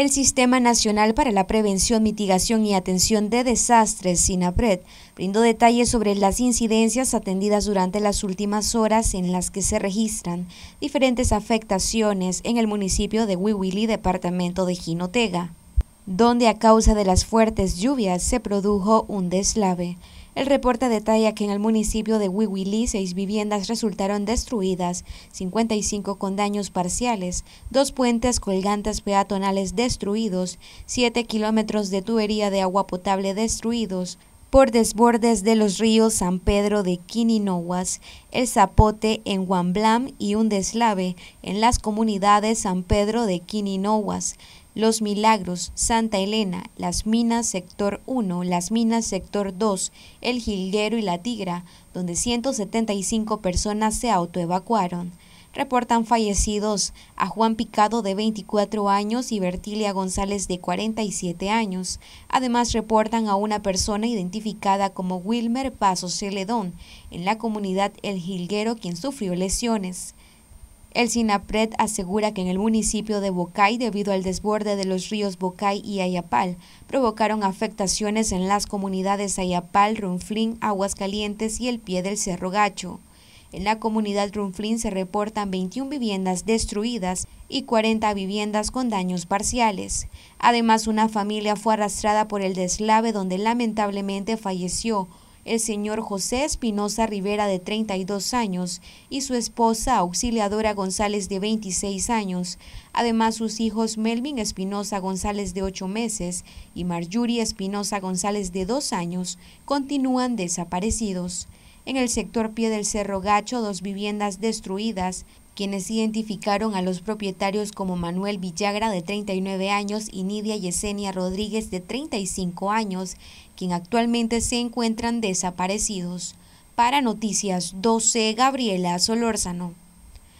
El Sistema Nacional para la Prevención, Mitigación y Atención de Desastres, SINAPRED, brindó detalles sobre las incidencias atendidas durante las últimas horas en las que se registran diferentes afectaciones en el municipio de Huihuili, departamento de Jinotega, donde a causa de las fuertes lluvias se produjo un deslave. El reporte detalla que en el municipio de Huihuilí seis viviendas resultaron destruidas, 55 con daños parciales, dos puentes colgantes peatonales destruidos, 7 kilómetros de tubería de agua potable destruidos, por desbordes de los ríos San Pedro de Quininowas, El Zapote en Huamblam y un deslave en las comunidades San Pedro de Quininowas, Los Milagros, Santa Elena, Las Minas Sector 1, Las Minas Sector 2, El Jilguero y La Tigra, donde 175 personas se autoevacuaron reportan fallecidos a Juan Picado de 24 años y Bertilia González de 47 años. Además reportan a una persona identificada como Wilmer Paso Celedón en la comunidad El Jilguero quien sufrió lesiones. El SINAPRED asegura que en el municipio de Bocay, debido al desborde de los ríos Bocay y Ayapal, provocaron afectaciones en las comunidades Ayapal, Aguas Calientes y el pie del Cerro Gacho. En la comunidad Runflin se reportan 21 viviendas destruidas y 40 viviendas con daños parciales. Además, una familia fue arrastrada por el deslave donde lamentablemente falleció el señor José Espinosa Rivera de 32 años y su esposa Auxiliadora González de 26 años, además sus hijos Melvin Espinosa González de 8 meses y Marjorie Espinosa González de 2 años continúan desaparecidos. En el sector pie del Cerro Gacho, dos viviendas destruidas, quienes identificaron a los propietarios como Manuel Villagra de 39 años y Nidia Yesenia Rodríguez de 35 años, quien actualmente se encuentran desaparecidos. Para Noticias 12, Gabriela Solórzano.